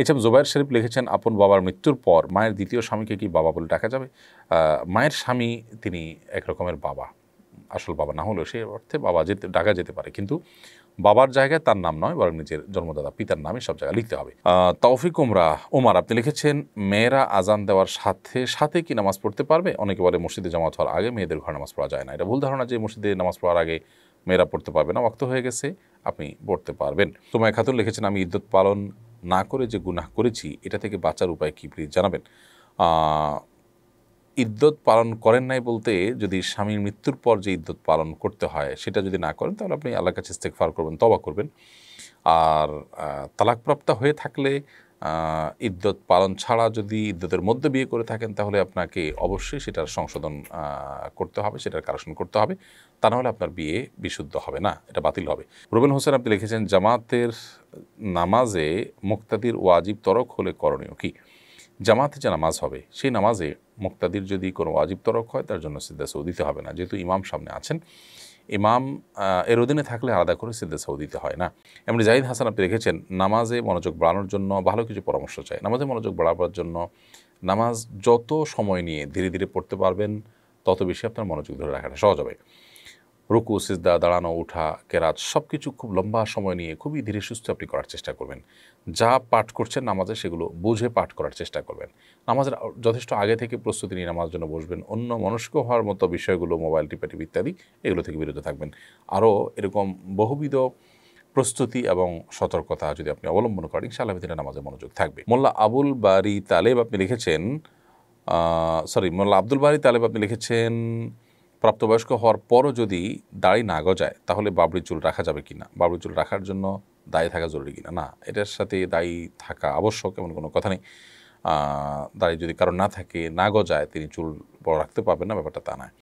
এছাড়া জোবায়ের শরীফ লিখেছেন আপন বাবার মৃত্যুর পর মায়ের দ্বিতীয় স্বামীকে কি বাবা বলে ডাকা যাবে মায়ের স্বামী তিনি একরকমের বাবা আসল বাবা না হলেও সে অর্থে বাবা যেতে ডাকা যেতে পারে কিন্তু বাবার জায়গায় তার নাম নয় বরং নিজের জন্মদাতা পিতার নামে সব জায়গায় লিখতে হবে তৌফিক ওমরা ওমার আপনি লিখেছেন মেয়েরা আজান দেওয়ার সাথে সাথে কি নামাজ পড়তে পারবে অনেকে বলে মসজিদে জামাত হওয়ার আগে মেয়েদের ঘরে নামাজ পড়া যায় না এটা ভুল ধারণা যে মসজিদে নামাজ পড়ার আগে মেয়েরা পড়তে পারবে না অক্ত হয়ে গেছে আপনি পড়তে পারবেন তোমায় খাতুন লিখেছেন আমি ইদ্যুৎ পালন না করে যে গুনাহ করেছি এটা থেকে বাঁচার উপায় কী প্লিজ জানাবেন ইদ্যত পালন করেন নাই বলতে যদি স্বামীর মৃত্যুর পর যে ইদ্যত পালন করতে হয় সেটা যদি না করেন তাহলে আপনি আল্লাহ কাছে ইস্তেকফার করবেন তবা করবেন আর তালাকপ্রাপ্তা হয়ে থাকলে ইদ্যত পালন ছাড়া যদি ইদ্যতের মধ্যে বিয়ে করে থাকেন তাহলে আপনাকে অবশ্যই সেটার সংশোধন করতে হবে সেটার কারেকশন করতে হবে তা নাহলে আপনার বিয়ে বিশুদ্ধ হবে না এটা বাতিল হবে রুবেল হোসেন আপনি লিখেছেন জামাতের নামাজে মুক্তাদির ওয়াজিব তরক হলে করণীয় কি জামাতে যে নামাজ হবে সেই নামাজে মুক্তাদির যদি কোনো ওয়াজিব তরক হয় তার জন্য সিদ্ধাসৌ দিতে হবে না যেহেতু ইমাম সামনে আছেন ইমাম এর অধীনে থাকলে আলাদা করে সিদ্দেসাও দিতে হয় না এমনি জাহিদ হাসান আপনি রেখেছেন নামাজে মনোযোগ বাড়ানোর জন্য ভালো কিছু পরামর্শ চাই নামাজে মনোযোগ বাড়াবার জন্য নামাজ যত সময় নিয়ে ধীরে ধীরে পড়তে পারবেন তত বেশি আপনার মনোযোগ ধরে রাখাটা সহজ হবে রুকু সিজদা দাঁড়ানো ওঠা কেরাত সব কিছু খুব লম্বা সময় নিয়ে খুবই ধীরে সুস্থ আপনি করার চেষ্টা করবেন যা পাঠ করছেন নামাজে সেগুলো বুঝে পাঠ করার চেষ্টা করবেন নামাজের যথেষ্ট আগে থেকে প্রস্তুতি নিয়ে নামাজের জন্য বসবেন অন্য মনস্ক হওয়ার মতো বিষয়গুলো মোবাইল টিপাটিপ ইত্যাদি এগুলো থেকে বিরত থাকবেন আরও এরকম বহুবিধ প্রস্তুতি এবং সতর্কতা যদি আপনি অবলম্বন করেন ইনশাআল্লাহ ভিতরে নামাজে মনোযোগ থাকবে মোল্লা আবুল বাড়ি তালেব আপনি লিখেছেন সরি মোল্লা আব্দুল বাড়ি তালেব আপনি লিখেছেন প্রাপ্তবয়স্ক হওয়ার পরও যদি দাড়ি না গজায় তাহলে বাবরি চুল রাখা যাবে কি না বাবরি চুল রাখার জন্য দায়ী থাকা জরুরি কিনা না এটার সাথে দায়ী থাকা আবশ্যক এমন কোনো কথা নেই দাড়ি যদি কারণ না থাকে না গজায় তিনি চুল বড় রাখতে পারবেন না ব্যাপারটা তা নয়